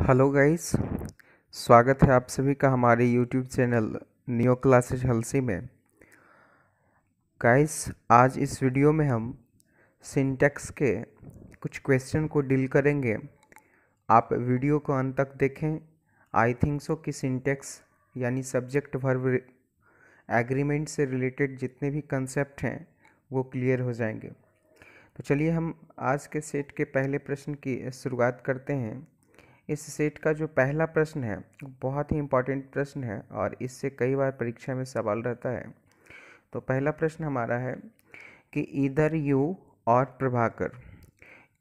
hello guys स्वागत है आप सभी का हमारे यूट्यूब चैनल न्यू क्लासेज हलसी में गाइस आज इस वीडियो में हम सिंटेक्स के कुछ क्वेश्चन को डील करेंगे आप वीडियो को अंत तक देखें आई थिंक सो कि सिंटेक्स यानी सब्जेक्ट वर्ब एग्रीमेंट से रिलेटेड जितने भी कंसेप्ट हैं वो क्लियर हो जाएंगे तो चलिए हम आज के सेट के पहले प्रश्न की शुरुआत करते हैं इस सेट का जो पहला प्रश्न है बहुत ही इम्पॉर्टेंट प्रश्न है और इससे कई बार परीक्षा में सवाल रहता है तो पहला प्रश्न हमारा है कि इधर यू और प्रभाकर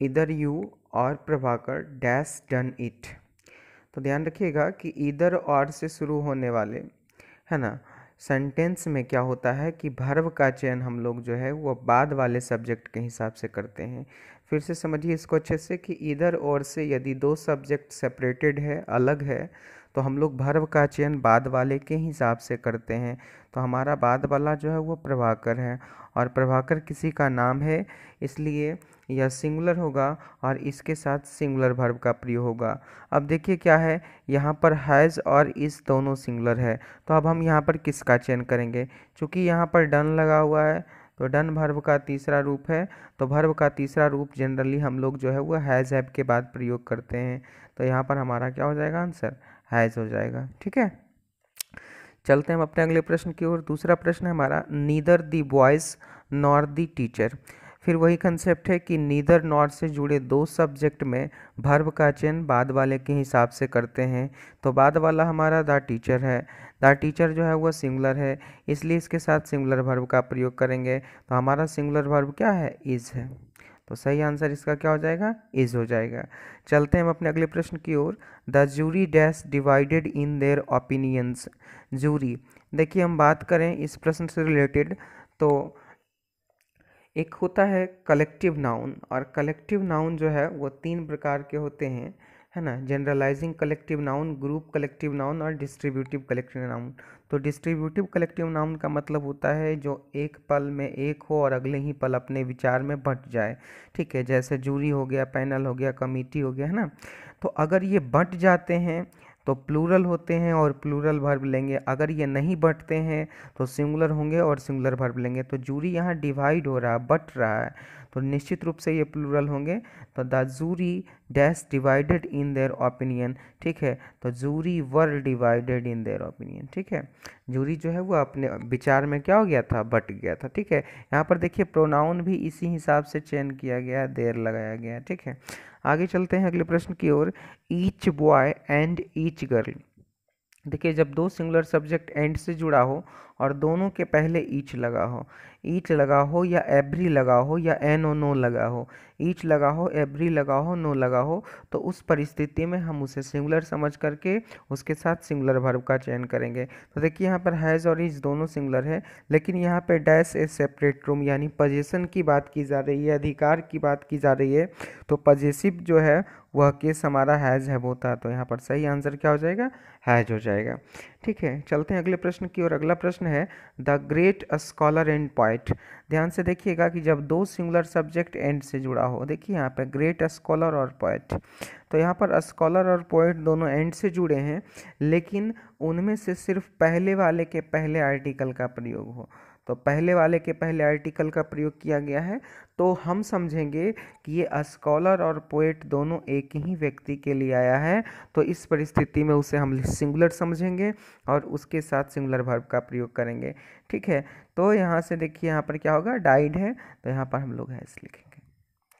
इधर यू और प्रभाकर डैश डन इट तो ध्यान रखिएगा कि इधर और से शुरू होने वाले है ना सेंटेंस में क्या होता है कि भर्व का चयन हम लोग जो है वो बाद वाले सब्जेक्ट के हिसाब से करते हैं फिर से समझिए इसको अच्छे से कि इधर और से यदि दो सब्जेक्ट सेपरेटेड है अलग है तो हम लोग भर्व का चयन बाद वाले के हिसाब से करते हैं तो हमारा बाद वाला जो है वो प्रभाकर है और प्रभाकर किसी का नाम है इसलिए यह सिंगुलर होगा और इसके साथ सिंगुलर भर्व का प्रयोग होगा अब देखिए क्या है यहाँ पर हैज़ और इस दोनों सिंगुलर है तो अब हम यहाँ पर किसका चयन करेंगे क्योंकि यहाँ पर डन लगा हुआ है तो डन भर्व का तीसरा रूप है तो भर्व का तीसरा रूप जनरली हम लोग जो है वो हैज़ हैब के बाद प्रयोग करते हैं तो यहाँ पर हमारा क्या हो जाएगा आंसर हैज़ हो जाएगा ठीक है चलते हैं हम अपने अगले प्रश्न की ओर दूसरा प्रश्न है हमारा neither the boys nor the teacher फिर वही कंसेप्ट है कि नीदर नॉर्थ से जुड़े दो सब्जेक्ट में भर्व का चयन बाद वाले के हिसाब से करते हैं तो बाद वाला हमारा द टीचर है द टीचर जो है वह सिंगुलर है इसलिए इसके साथ सिंगुलर भर्व का प्रयोग करेंगे तो हमारा सिंगुलर भर्व क्या है इज़ है तो सही आंसर इसका क्या हो जाएगा इज हो जाएगा चलते हैं हम अपने अगले प्रश्न की ओर the jury dash divided in their opinions jury देखिए हम बात करें इस प्रश्न से रिलेटेड तो एक होता है कलेक्टिव नाउन और कलेक्टिव नाउन जो है वो तीन प्रकार के होते हैं है ना generalising collective noun group collective noun और डिस्ट्रीब्यूटिव कलेक्टिव नाउन तो डिस्ट्रीब्यूटिव कलेक्टिव नाउन का मतलब होता है जो एक पल में एक हो और अगले ही पल अपने विचार में बट जाए ठीक है जैसे जूरी हो गया पैनल हो गया कमेटी हो गया है ना तो अगर ये बट जाते हैं तो प्लूरल होते हैं और प्लूरल वर्ब लेंगे अगर ये नहीं बटते हैं तो सिंगुलर होंगे और सिंगुलर वर्ब लेंगे तो जूरी यहाँ डिवाइड हो रहा है बट रहा है तो निश्चित रूप से ये प्लूरल होंगे तो the jury dash divided in their opinion ठीक है तो jury were divided in their opinion ठीक है जूरी जो है वो अपने विचार में क्या हो गया था बट गया था ठीक है यहाँ पर देखिए प्रोनाउन भी इसी हिसाब से चयन किया गया देर लगाया गया ठीक है आगे चलते हैं अगले प्रश्न की ओर each boy and each girl देखिए जब दो सिंगुलर सब्जेक्ट एंड से जुड़ा हो और दोनों के पहले ईच लगा हो ईच लगा हो या एवरी लगा हो या एन ओ नो लगा हो ईच लगा हो एवरी लगा हो नो लगा हो तो उस परिस्थिति में हम उसे सिंगुलर समझ करके उसके साथ सिंगुलर वर्ब का चयन करेंगे तो देखिए यहाँ पर हैज़ और इज दोनों सिंगुलर है लेकिन यहाँ पर डैश ए सेपरेट रूम यानी पजेशन की बात की जा रही है अधिकार की बात की जा रही है तो पजेसिव जो है वह केस हमारा हैज़ है होता है तो यहाँ पर सही आंसर क्या हो जाएगा हैज हो जाएगा ठीक है चलते हैं अगले प्रश्न की ओर अगला प्रश्न है the great scholar and point right ध्यान से देखिएगा कि जब दो सिंगुलर सब्जेक्ट एंड से जुड़ा हो देखिए यहाँ पर ग्रेट स्कॉलर और पोइट तो यहाँ पर स्कॉलर और पोइट दोनों एंड से जुड़े हैं लेकिन उनमें से सिर्फ पहले वाले के पहले आर्टिकल का प्रयोग हो तो पहले वाले के पहले आर्टिकल का प्रयोग किया गया है तो हम समझेंगे कि ये अस्कॉलर और पोएट दोनों एक ही व्यक्ति के लिए आया है तो इस परिस्थिति में उसे हम सिंगुलर समझेंगे और उसके साथ सिंगुलर भर्व का प्रयोग करेंगे ठीक है तो यहाँ से देखिए यहाँ पर क्या होगा डाइड है तो यहाँ पर हम लोग हैस लिखेंगे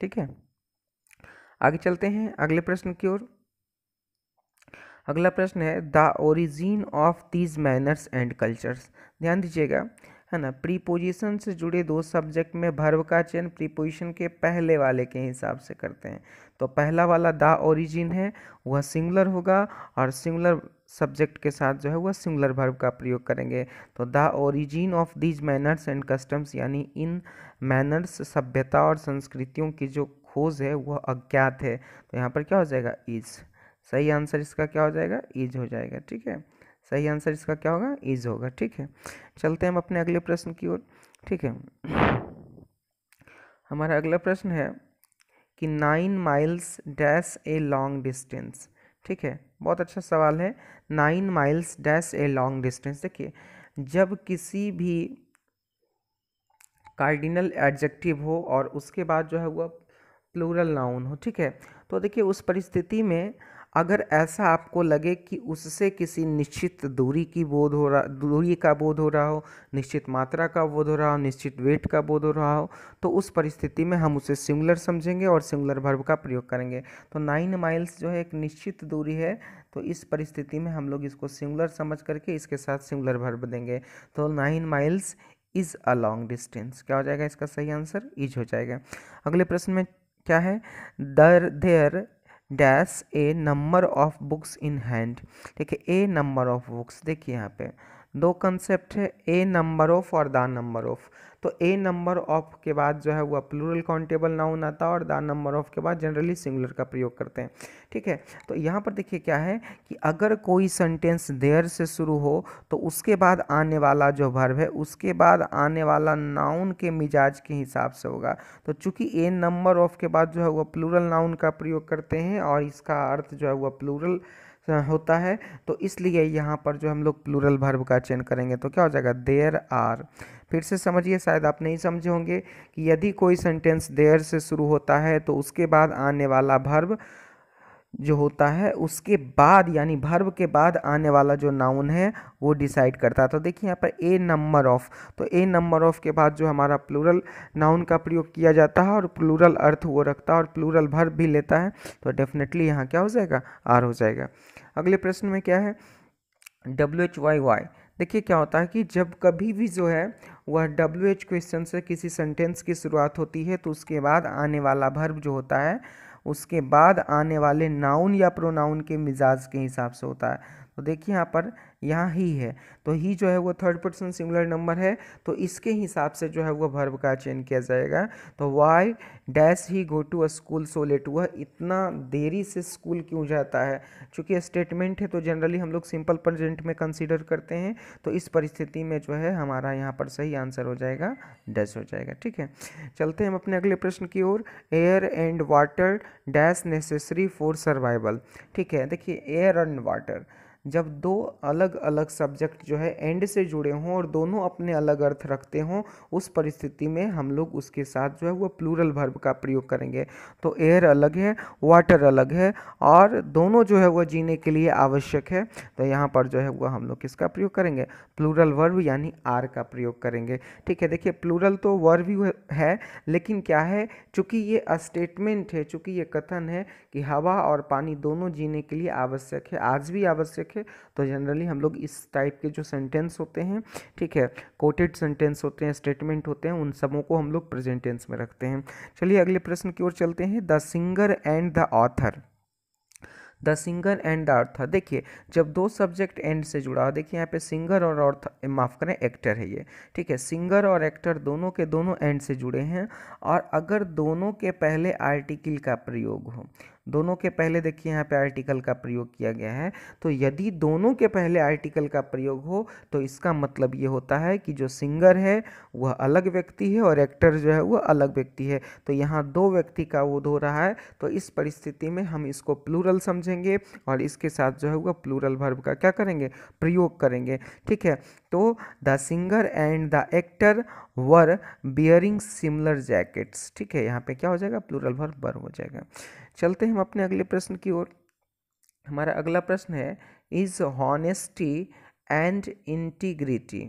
ठीक है आगे चलते हैं अगले प्रश्न की ओर अगला प्रश्न है the origin of these manners and cultures ध्यान दीजिएगा है ना प्रीपोजिशन से जुड़े दो सब्जेक्ट में भर्व का चयन प्रीपोजिशन के पहले वाले के हिसाब से करते हैं तो पहला वाला द ओरिजिन है वह सिंगुलर होगा और सिंगुलर सब्जेक्ट के साथ जो है वह सिंगुलर भर्व का प्रयोग करेंगे तो the origin of these manners and customs यानी इन मैनर्स सभ्यता और संस्कृतियों की जो खोज है वह अज्ञात है तो यहाँ पर क्या हो जाएगा इज सही आंसर इसका क्या हो जाएगा इज हो जाएगा ठीक है सही आंसर इसका क्या होगा इज होगा ठीक है चलते हैं हम अपने अगले प्रश्न की ओर ठीक है हमारा अगला प्रश्न है कि nine miles dash a long distance ठीक है बहुत अच्छा सवाल है nine miles dash a long distance देखिए जब किसी भी कार्डिनल एडजेक्टिव हो और उसके बाद जो है वह प्लूरल नाउन हो ठीक है तो देखिए उस परिस्थिति में अगर ऐसा आपको लगे कि उससे किसी निश्चित दूरी की बोध हो रहा दूरी का बोध हो रहा हो निश्चित मात्रा का बोध हो रहा हो निश्चित वेट का बोध हो रहा हो तो उस परिस्थिति में हम उसे सिंगुलर समझेंगे और सिंगुलर भर्व का प्रयोग करेंगे तो नाइन माइल्स जो है एक निश्चित दूरी है तो इस परिस्थिति में हम लोग इसको सिंगुलर समझ करके इसके साथ सिंगुलर भर्व देंगे तो nine miles is a long distance क्या हो जाएगा इसका सही आंसर इज हो जाएगा अगले प्रश्न में क्या है दर there dash a number of books in hand ठीक है ए नंबर ऑफ बुक्स देखिए यहाँ पे दो कंसेप्ट है ए नंबर ऑफ और द नंबर ऑफ तो ए नंबर ऑफ के बाद जो है वह प्लूरल काउंटेबल नाउन आता है और द नंबर ऑफ के बाद जनरली सिंगुलर का प्रयोग करते हैं ठीक है तो यहाँ पर देखिए क्या है कि अगर कोई सेंटेंस देयर से शुरू हो तो उसके बाद आने वाला जो भर्व है उसके बाद आने वाला नाउन के मिजाज के हिसाब से होगा तो चूंकि ए नंबर ऑफ के बाद जो है वह प्लूरल नाउन का प्रयोग करते हैं और इसका अर्थ जो है वह प्लूरल होता है तो इसलिए यहाँ पर जो हम लोग प्लूरल भर्व का चयन करेंगे तो क्या हो जाएगा देयर आर फिर से समझिए शायद आप नहीं समझे होंगे कि यदि कोई सेंटेंस देयर से शुरू होता है तो उसके बाद आने वाला भर्व जो होता है उसके बाद यानी भर्व के बाद आने वाला जो नाउन है वो डिसाइड करता है तो देखिए यहाँ पर ए नंबर ऑफ़ तो ए नंबर ऑफ़ के बाद जो हमारा प्लूरल नाउन का प्रयोग किया जाता है और प्लूरल अर्थ वो रखता है और प्लूरल भर्व भी लेता है तो डेफिनेटली यहाँ क्या हो जाएगा आर हो जाएगा अगले प्रश्न में क्या है डब्ल्यू एच वाई वाई देखिए क्या होता है कि जब कभी भी जो है वह डब्ल्यू एच क्वेश्चन से किसी सेंटेंस की शुरुआत होती है तो उसके बाद आने वाला भर्ब जो होता है उसके बाद आने वाले नाउन या प्रोनाउन के मिजाज के हिसाब से होता है तो देखिए यहाँ पर यहाँ ही है तो ही जो है वो थर्ड पर्सन सिमिलर नंबर है तो इसके हिसाब से जो है वो भर्व का चयन किया जाएगा तो why dash he go to a school so late वह इतना देरी से स्कूल क्यों जाता है चूँकि स्टेटमेंट है तो जनरली हम लोग सिंपल प्रजेंट में कंसिडर करते हैं तो इस परिस्थिति में जो है हमारा यहाँ पर सही आंसर हो जाएगा डैश हो जाएगा ठीक है चलते हैं हम अपने अगले प्रश्न की ओर air and water dash necessary for survival ठीक है देखिए एयर एंड वाटर जब दो अलग अलग सब्जेक्ट जो है एंड से जुड़े हों और दोनों अपने अलग अर्थ रखते हों उस परिस्थिति में हम लोग उसके साथ जो है वो प्लूरल वर्ब का प्रयोग करेंगे तो एयर अलग है वाटर अलग है और दोनों जो है वो जीने के लिए आवश्यक है तो यहाँ पर जो है वो हम लोग किसका प्रयोग करेंगे प्लूरल वर्ब यानी आर का प्रयोग करेंगे ठीक है देखिए प्लूरल तो वर्ब ही है लेकिन क्या है चूँकि ये स्टेटमेंट है चूँकि ये कथन है कि हवा और पानी दोनों जीने के लिए आवश्यक है आज भी आवश्यक रखें तो जनरली हम लोग इस टाइप के जो सेंटेंस होते हैं ठीक है कोटेड सेंटेंस होते हैं स्टेटमेंट होते हैं उन सबों को हम लोग प्रेजेंटेंस में रखते हैं चलिए अगले प्रश्न की ओर चलते हैं the singer and the author the singer and the author देखिए जब दो सब्जेक्ट एंड से जुड़ा हो देखिए यहाँ पे सिंगर और ऑर्थर माफ़ करें एक्टर है ये ठीक है सिंगर और एक्टर दोनों के दोनों एंड से जुड़े हैं और अगर दोनों के पहले आर्टिकल का प्रयोग हो दोनों के पहले देखिए यहाँ पे आर्टिकल का प्रयोग किया गया है तो यदि दोनों के पहले आर्टिकल का प्रयोग हो तो इसका मतलब ये होता है कि जो सिंगर है वह अलग व्यक्ति है और एक्टर जो है वह अलग व्यक्ति है तो यहाँ दो व्यक्ति का वो हो रहा है तो इस परिस्थिति में हम इसको प्लूरल समझेंगे और इसके साथ जो है वह प्लूरल भर्व का क्या करेंगे प्रयोग करेंगे ठीक है तो the singer and the actor were wearing similar jackets ठीक है यहाँ पे क्या हो जाएगा प्लूरल वर बर हो जाएगा चलते हम अपने अगले प्रश्न की ओर हमारा अगला प्रश्न है इज़ हॉनेस्टी एंड इंटीग्रिटी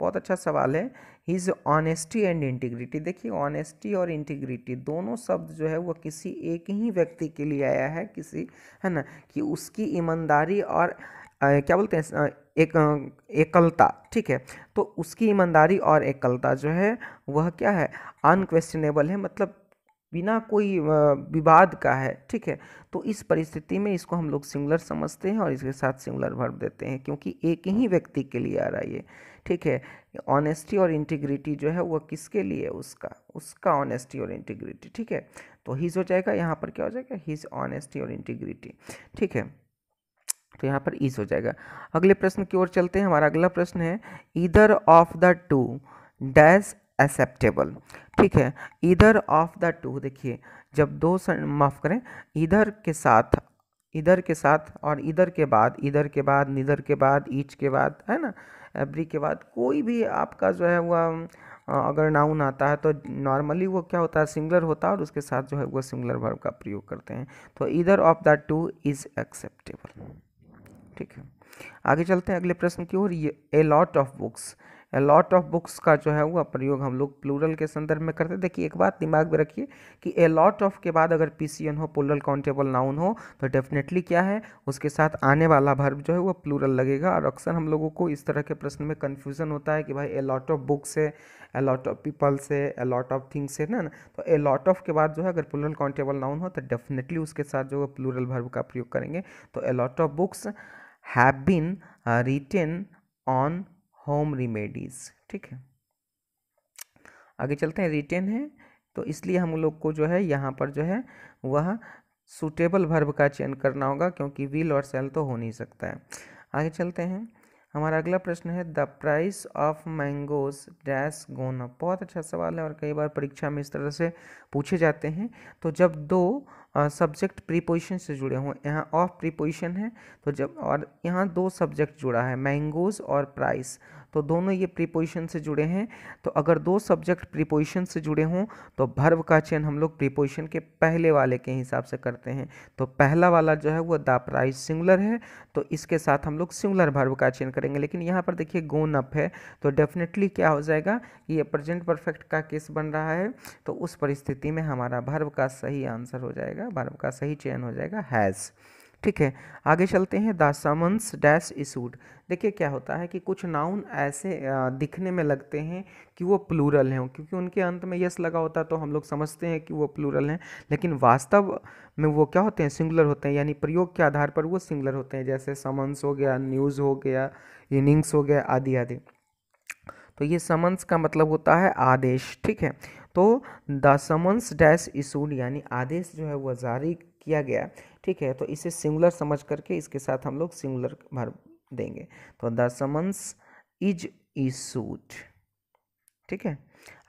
बहुत अच्छा सवाल है हिज ऑनेस्टी एंड इंटीग्रिटी देखिए ऑनेस्टी और इंटीग्रिटी दोनों शब्द जो है वो किसी एक ही व्यक्ति के लिए आया है किसी है ना कि उसकी ईमानदारी और क्या बोलते हैं एक एकलता ठीक है तो उसकी ईमानदारी और एकलता जो है वह क्या है अनक्वेश्चनेबल है मतलब बिना कोई विवाद का है ठीक है तो इस परिस्थिति में इसको हम लोग सिंगुलर समझते हैं और इसके साथ सिंगुलर वर्ब देते हैं क्योंकि एक ही व्यक्ति के लिए आ रहा है ये ठीक है ऑनेस्टी और इंटीग्रिटी जो है वह किसके लिए उसका उसका ऑनेस्टी और इंटीग्रिटी ठीक है तो हिज हो जाएगा यहाँ पर क्या हो जाएगा हिज ऑनेस्टी और इंटीग्रिटी ठीक है तो यहाँ पर ईज हो जाएगा अगले प्रश्न की ओर चलते हैं हमारा अगला प्रश्न है either of the two dash acceptable ठीक है इधर ऑफ द टू देखिए जब दो माफ़ करें इधर के साथ इधर के साथ और इधर के बाद इधर के बाद निधर के बाद ईच के बाद है ना एवरी के बाद कोई भी आपका जो है वह अगर नाउन आता है तो नॉर्मली वो क्या होता है सिंगुलर होता है और उसके साथ जो है वो सिंगुलर वर्ब का प्रयोग करते हैं तो either of the two is acceptable ठीक है आगे चलते हैं अगले प्रश्न की ओर ये a lot of books a lot of books का जो है वह प्रयोग हम लोग प्लूरल के संदर्भ में करते हैं देखिए एक बात दिमाग में रखिए कि ए लॉट ऑफ के बाद अगर पीसीएन हो प्लूरल काउंटेबल नाउन हो तो डेफिनेटली क्या है उसके साथ आने वाला भर्व जो है वो प्लूरल लगेगा और अक्सर हम लोगों को इस तरह के प्रश्न में कन्फ्यूजन होता है कि भाई ए लॉट ऑफ बुक्स है ए लॉट ऑफ पीपल्स है ए लॉट ऑफ थिंग्स है ना तो ए लॉट ऑफ के बाद जो है अगर प्लूरल काउंटेबल नाउन हो तो डेफिनेटली उसके साथ जो है प्लूरल भर्व का प्रयोग करेंगे तो a lot of books have been written on home remedies ठीक है आगे चलते हैं रिटेन है तो इसलिए हम लोग को जो है यहाँ पर जो है वह सूटेबल भर्ब का चयन करना होगा क्योंकि विल और सेल तो हो नहीं सकता है आगे चलते हैं हमारा अगला प्रश्न है the price of mangoes dash gone up बहुत अच्छा सवाल है और कई बार परीक्षा में इस तरह से पूछे जाते हैं तो जब दो सब्जेक्ट प्रीपोजिशन से जुड़े हों यहाँ ऑफ प्रीपोजिशन है तो जब और यहाँ दो सब्जेक्ट जुड़ा है मैंगोज और प्राइस तो दोनों ये प्रीपोजिशन से जुड़े हैं तो अगर दो सब्जेक्ट प्रीपोजिशन से जुड़े हों तो भर्व का चयन हम लोग प्रीपोजिशन के पहले वाले के हिसाब से करते हैं तो पहला वाला जो है वो द प्राइज सिंगुलर है तो इसके साथ हम लोग सिंगुलर भर्व का चयन करेंगे लेकिन यहाँ पर देखिए गोन अप है तो डेफिनेटली क्या हो जाएगा ये प्रेजेंट परफेक्ट का केस बन रहा है तो उस परिस्थिति में हमारा भर्व का सही आंसर हो जाएगा भर्व का सही चयन हो जाएगा हैज़ ठीक है आगे चलते हैं द समन्स डैश इशूड देखिए क्या होता है कि कुछ नाउन ऐसे दिखने में लगते हैं कि वो प्लूरल हैं क्योंकि उनके अंत में यस लगा होता है तो हम लोग समझते हैं कि वो प्लूरल हैं लेकिन वास्तव में वो क्या होते हैं सिंगुलर होते हैं यानी प्रयोग के आधार पर वो सिंगुलर होते हैं जैसे समन्स हो गया न्यूज़ हो गया इनिंग्स हो गया आदि आदि तो ये समन्स का मतलब होता है आदेश ठीक है तो द समन्स डैश इशूड यानी आदेश जो है वह जारी किया गया ठीक है तो इसे सिंगुलर समझ करके इसके साथ हम लोग सिंगुलर भर देंगे तो द समन्स इज इशूड ठीक है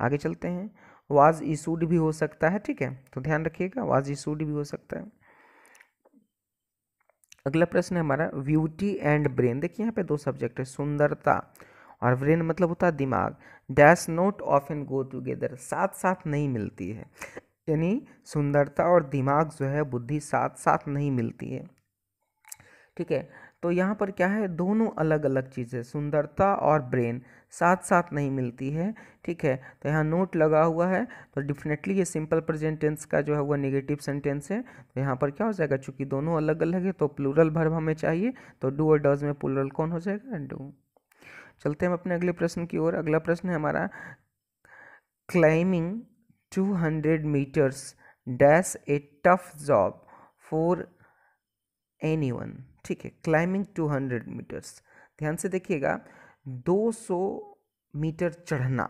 आगे चलते हैं वाज इशूड भी हो सकता है ठीक है तो ध्यान रखिएगा वाज इशूड भी हो सकता है अगला प्रश्न है हमारा ब्यूटी एंड ब्रेन देखिए यहाँ पे दो सब्जेक्ट है सुंदरता और ब्रेन मतलब होता है दिमाग dash note of and go together साथ साथ नहीं मिलती है यानी सुंदरता और दिमाग जो है बुद्धि साथ साथ नहीं मिलती है ठीक है तो यहाँ पर क्या है दोनों अलग अलग चीज़ें सुंदरता और ब्रेन साथ साथ नहीं मिलती है ठीक है तो यहाँ नोट लगा हुआ है तो डेफिनेटली ये सिंपल प्रेजेंटेंस का जो है वो नेगेटिव सेंटेंस है तो यहाँ पर क्या हो जाएगा चूँकि दोनों अलग अलग है तो प्लूरल भर्व हमें चाहिए तो डू और डज में प्लूरल कौन हो जाएगा डू चलते हम अपने अगले प्रश्न की ओर अगला प्रश्न है हमारा climbing 200 meters a a tough job for anyone ठीक है क्लाइंबिंग 200 मीटर्स ध्यान से देखिएगा 200 मीटर चढ़ना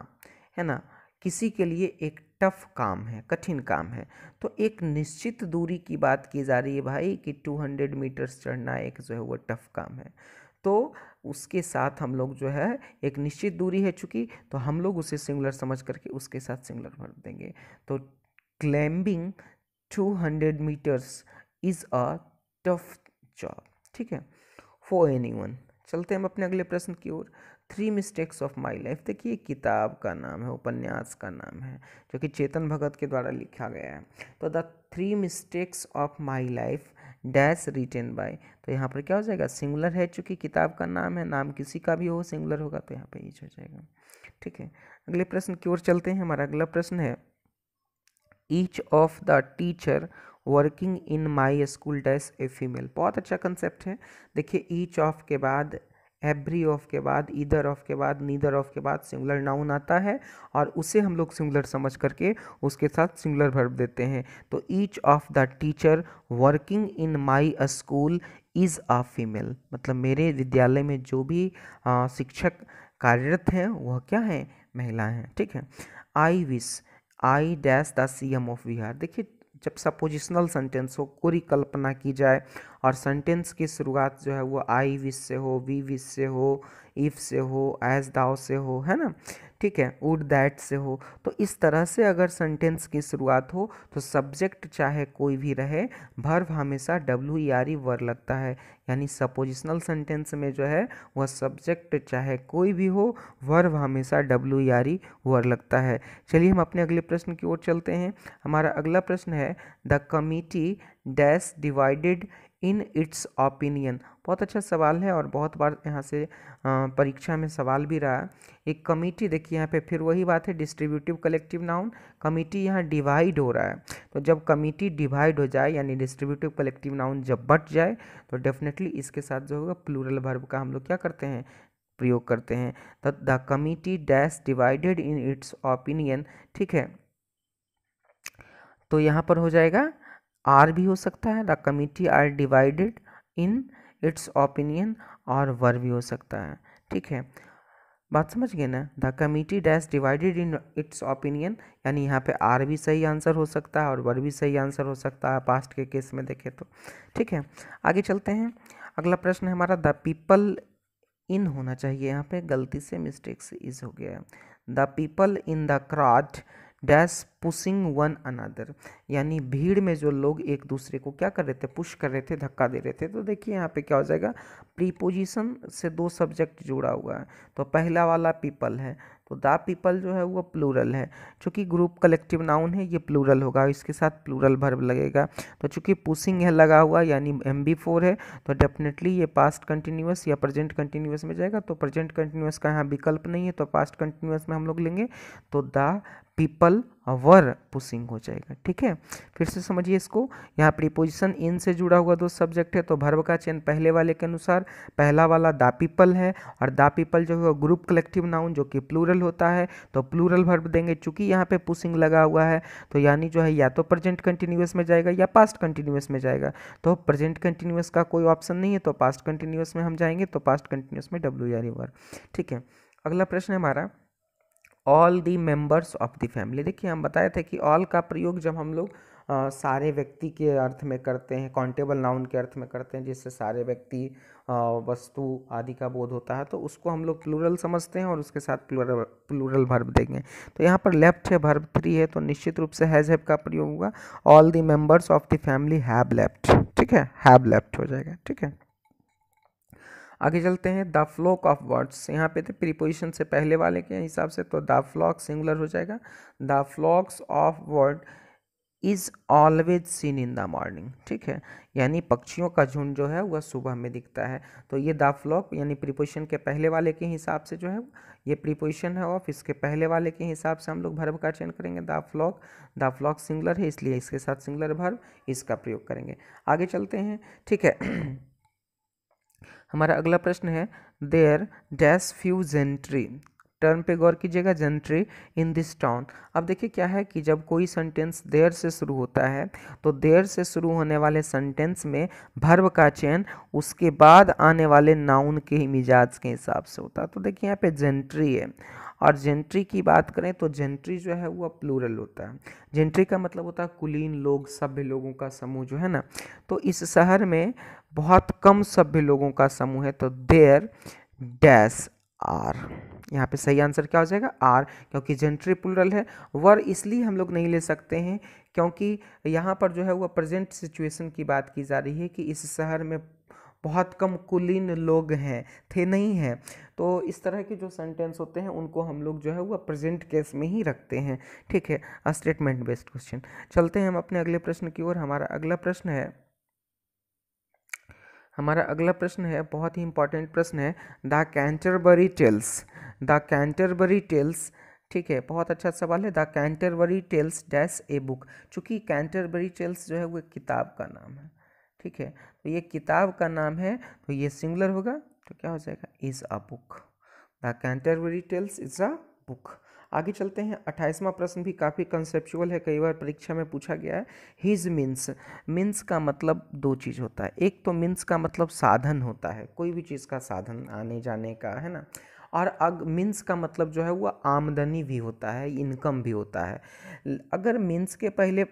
है ना किसी के लिए एक टफ काम है कठिन काम है तो एक निश्चित दूरी की बात की जा रही है भाई कि 200 मीटर्स चढ़ना एक जो है वो टफ काम है तो उसके साथ हम लोग जो है एक निश्चित दूरी है चूँकि तो हम लोग उसे सिंगुलर समझ करके उसके साथ सिंगुलर भर देंगे तो climbing two hundred metres is a tough job ठीक है फॉर एनी वन चलते हैं हम अपने अगले प्रश्न की ओर three mistakes of my life देखिए किताब का नाम है उपन्यास का नाम है जो कि चेतन भगत के द्वारा लिखा गया है तो the three mistakes of my life dash written by तो यहाँ पर क्या हो जाएगा सिंगुलर है चूँकि किताब का नाम है नाम किसी का भी हो सिंगुलर होगा तो यहाँ पर ईच हो जाएगा ठीक है अगले प्रश्न की ओर चलते हैं हमारा अगला प्रश्न है each of the teacher working in my school dash a female बहुत अच्छा कंसेप्ट है देखिए ईच ऑफ के बाद एवरी ऑफ के बाद ईदर ऑफ के बाद नीदर ऑफ के बाद सिंगुलर नाउन आता है और उसे हम लोग सिंगुलर समझ करके उसके साथ सिंगुलर भर्ब देते हैं तो each of the teacher working in my school is a female मतलब मेरे विद्यालय में जो भी आ, शिक्षक कार्यरत हैं वह क्या हैं महिला हैं ठीक है I wish I dash the C M of Bihar देखिए जब सपोजिशनल सेंटेंस हो पूरी कल्पना की जाए और सेंटेंस की शुरुआत जो है वो आई विश से हो वी विश से हो इफ़ से हो एज दाव से हो है ना ठीक है वुड दैट से हो तो इस तरह से अगर सेंटेंस की शुरुआत हो तो सब्जेक्ट चाहे कोई भी रहे भर्व हमेशा डब्ल्यू ई आर ई वर लगता है यानी सपोजिशनल सेंटेंस में जो है वह सब्जेक्ट चाहे कोई भी हो वर्व हमेशा डब्ल्यू ई आर ई वर लगता है चलिए हम अपने अगले प्रश्न की ओर चलते हैं हमारा अगला प्रश्न है the committee dash divided in its opinion बहुत अच्छा सवाल है और बहुत बार यहाँ से परीक्षा में सवाल भी रहा एक कमेटी देखिए यहाँ पे फिर वही बात है डिस्ट्रीब्यूटिव कलेक्टिव नाउन कमेटी यहाँ डिवाइड हो रहा है तो जब कमेटी डिवाइड हो जाए यानी डिस्ट्रीब्यूटिव कलेक्टिव नाउन जब बट जाए तो डेफिनेटली इसके साथ जो होगा प्लूरल वर्ब का हम लोग क्या करते हैं प्रयोग करते हैं तो the committee dash divided in its opinion ठीक है तो यहाँ पर हो जाएगा आर भी हो सकता है the committee are divided in its opinion और वर भी हो सकता है ठीक है बात समझ गए ना the committee dash divided in its opinion यानी यहाँ पे आर भी सही आंसर हो सकता है और वर भी सही आंसर हो सकता है पास्ट के केस में देखें तो ठीक है आगे चलते हैं अगला प्रश्न है हमारा द पीपल इन होना चाहिए यहाँ पे गलती से मिस्टेक से इज हो गया है the people in the crowd dash pushing one another यानी भीड़ में जो लोग एक दूसरे को क्या कर रहे थे पुश कर रहे थे धक्का दे रहे थे तो देखिए यहाँ पे क्या हो जाएगा प्रीपोजिशन से दो सब्जेक्ट जुड़ा हुआ है तो पहला वाला पीपल है तो द पीपल जो है वो प्लूरल है चूँकि ग्रुप कलेक्टिव नाउन है ये प्लूरल होगा इसके साथ प्लूरल भर्व लगेगा तो चूँकि पुसिंग है लगा हुआ यानी एम बी फोर है तो डेफिनेटली ये पास्ट कंटिन्यूस या प्रेजेंट कंटिन्यूस में जाएगा तो प्रेजेंट कंटिन्यूस का यहाँ विकल्प नहीं है तो पास्ट कंटिन्यूस में हम लोग लेंगे तो द पीपल वर पुशिंग हो जाएगा ठीक है फिर से समझिए इसको यहाँ प्रीपोजिशन इन से जुड़ा हुआ दो सब्जेक्ट है तो भर्व का चयन पहले वाले के अनुसार पहला वाला दा पीपल है और दा पीपल जो है ग्रुप कलेक्टिव नाउन जो कि प्लूरल होता है तो प्लूरल भर्व देंगे चूंकि यहाँ पे पुशिंग लगा हुआ है तो यानी जो है या तो प्रेजेंट कंटिन्यूस में जाएगा या पास्ट कंटिन्यूस में जाएगा तो प्रेजेंट कंटिन्यूस का कोई ऑप्शन नहीं है तो पास्ट कंटिन्यूस में हम जाएंगे तो पास्ट कंटिन्यूस में डब्ल्यू यानी वर ठीक है अगला प्रश्न है हमारा all the members of the family देखिए हम बताए थे कि ऑल का प्रयोग जब हम लोग आ, सारे व्यक्ति के अर्थ में करते हैं काउंटेबल नाउन के अर्थ में करते हैं जिससे सारे व्यक्ति वस्तु आदि का बोध होता है तो उसको हम लोग प्लूरल समझते हैं और उसके साथ प्लूरल प्लूरल भर्ब देंगे तो यहाँ पर लेफ्ट है भर्व थ्री है तो निश्चित रूप से हैज़ हैब का प्रयोग होगा all the members of the family have left ठीक है हैव लेफ्ट हो जाएगा ठीक है आगे चलते हैं द फ्लोक ऑफ वर्ड्स यहाँ पे थे प्रीपोजिशन से पहले वाले के हिसाब से तो द फ्लॉक सिंगुलर हो जाएगा the flocks of bird is always seen in the morning ठीक है यानी पक्षियों का झुंड जो है वह सुबह में दिखता है तो ये द फ्लॉक यानी प्रीपोजिशन के पहले वाले के हिसाब से जो है ये प्रीपोजिशन है ऑफ इसके पहले वाले के हिसाब से हम लोग भर्व का चयन करेंगे the flock the flock singular है इसलिए इसके साथ सिंगुलर भर्व इसका प्रयोग करेंगे आगे चलते हैं ठीक है हमारा अगला प्रश्न है there dash few gentry term पे गौर कीजिएगा जेंट्री इन दिस टाउन अब देखिए क्या है कि जब कोई सेंटेंस देर से शुरू होता है तो देर से शुरू होने वाले सेंटेंस में भर्व का चयन उसके बाद आने वाले नाउन के मिजाज के हिसाब से होता है तो देखिए यहाँ पे जेंट्री है और जेंट्री की बात करें तो जेंट्री जो है वह प्लूरल होता है जेंट्री का मतलब होता है कुलीन लोग सभ्य लोगों का समूह जो है ना तो इस शहर में बहुत कम सभ्य लोगों का समूह है तो देयर डैश आर यहाँ पे सही आंसर क्या हो जाएगा आर क्योंकि जेंट्री प्लूरल है वर इसलिए हम लोग नहीं ले सकते हैं क्योंकि यहाँ पर जो है वह प्रेजेंट सिचुएशन की बात की जा रही है कि इस शहर में बहुत कम कुलीन लोग हैं थे नहीं हैं तो इस तरह के जो सेंटेंस होते हैं उनको हम लोग जो है वह प्रेजेंट केस में ही रखते हैं ठीक है स्टेटमेंट बेस्ड क्वेश्चन चलते हैं हम अपने अगले प्रश्न की ओर हमारा अगला प्रश्न है हमारा अगला प्रश्न है बहुत ही इंपॉर्टेंट प्रश्न है the Canterbury tales the Canterbury tales ठीक है बहुत अच्छा सवाल है the Canterbury tales dash a book चूंकि कैंटरबरी टेल्स जो है वो किताब का नाम है ठीक है तो ये किताब का नाम है तो ये सिंगुलर होगा तो क्या हो जाएगा is a book the Canterbury tales is a book आगे चलते हैं अट्ठाईसवां प्रश्न भी काफ़ी कंसेप्चुअल है कई बार परीक्षा में पूछा गया है हिज मीन्स मीन्स का मतलब दो चीज़ होता है एक तो मीन्स का मतलब साधन होता है कोई भी चीज़ का साधन आने जाने का है ना और अग मीन्स का मतलब जो है वह आमदनी भी होता है इनकम भी होता है अगर मीन्स के पहले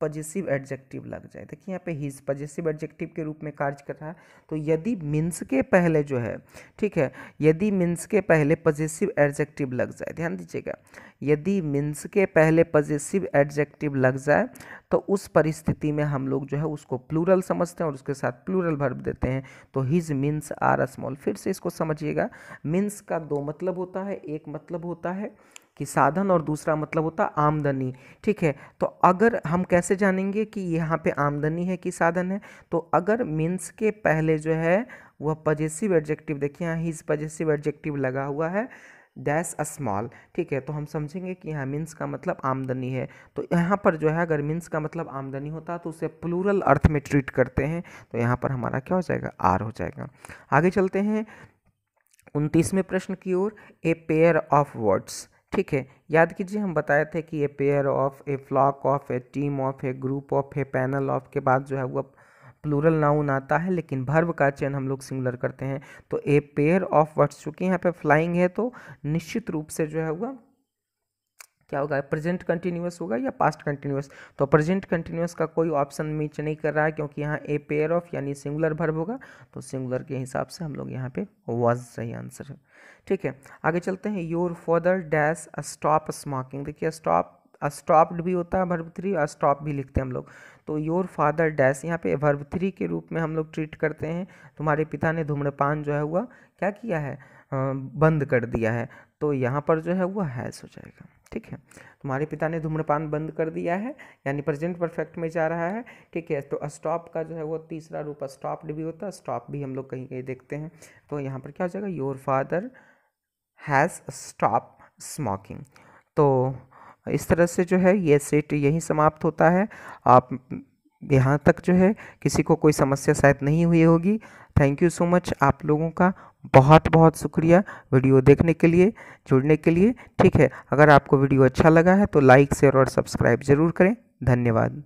पजेसिव एडजेक्टिव लग जाए देखिए यहाँ पे हिज पजेसिव एडजेक्टिव के रूप में कार्य कर रहा है तो यदि मीन्स के पहले जो है ठीक है यदि मीन्स के पहले पजेसिव एडजेक्टिव लग जाए ध्यान दीजिएगा यदि मिन्स के पहले पजेसिव एडजेक्टिव लग जाए तो उस परिस्थिति में हम लोग जो है उसको प्लूरल समझते हैं और उसके साथ प्लूरल भर्व देते हैं तो हिज मिन्स आर स्मॉल फिर से इसको समझिएगा मिन्स का दो मतलब होता है एक मतलब होता है कि साधन और दूसरा मतलब होता आमदनी ठीक है तो अगर हम कैसे जानेंगे कि यहाँ पे आमदनी है कि साधन है तो अगर मीन्स के पहले जो है वह पजेसिव एडजेक्टिव देखिए यहाँ ही पजेसिव एडजेक्टिव लगा हुआ है डैश स्मॉल ठीक है तो हम समझेंगे कि यहाँ मीन्स का मतलब आमदनी है तो यहाँ पर जो है अगर मीन्स का मतलब आमदनी होता तो उसे प्लूरल अर्थ में ट्रीट करते हैं तो यहाँ पर हमारा क्या हो जाएगा आर हो जाएगा आगे चलते हैं उनतीसवें प्रश्न की ओर ए पेयर ऑफ वर्ड्स ठीक है याद कीजिए हम बताए थे कि a pair of a flock of a team of a group of a panel of के बाद जो है वो प्लूरल नाउन आता है लेकिन भर्व का चयन हम लोग सिंगुलर करते हैं तो ए पेयर ऑफ वर्ड्स चूँकि यहाँ पे फ्लाइंग है तो निश्चित रूप से जो है वह क्या होगा प्रेजेंट कंटिन्यूस होगा या पास्ट कंटिन्यूस तो प्रेजेंट कंटिन्यूस का कोई ऑप्शन मीच नहीं कर रहा है क्योंकि यहाँ ए पेयर ऑफ यानी सिंगुलर भर्ब होगा तो सिंगुलर के हिसाब से हम लोग यहाँ पे वॉज सही आंसर है ठीक है आगे चलते हैं your father dash stop smoking देखिए स्टॉप स्टॉप्ड भी होता है भर्व थ्री और स्टॉप भी लिखते हैं हम लोग तो योर फादर डैश यहाँ पे भर्व थ्री के रूप में हम लोग ट्रीट करते हैं तुम्हारे पिता ने धूम्रपान जो है हुआ क्या किया है बंद कर दिया है तो यहाँ पर जो है वो हैज़ हो जाएगा ठीक है तुम्हारे पिता ने धूम्रपान बंद कर दिया है यानी प्रेजेंट परफेक्ट में जा रहा है ठीक है तो स्टॉप का जो है वो तीसरा रूप स्टॉप्ड भी होता है स्टॉप भी हम लोग कहीं कहीं देखते हैं तो यहाँ पर क्या हो जाएगा your father has stop smoking तो इस तरह से जो है ये सेट यहीं समाप्त होता है आप यहाँ तक जो है किसी को कोई समस्या शायद नहीं हुई होगी थैंक यू सो मच आप लोगों का बहुत बहुत शुक्रिया वीडियो देखने के लिए जुड़ने के लिए ठीक है अगर आपको वीडियो अच्छा लगा है तो लाइक शेयर और सब्सक्राइब ज़रूर करें धन्यवाद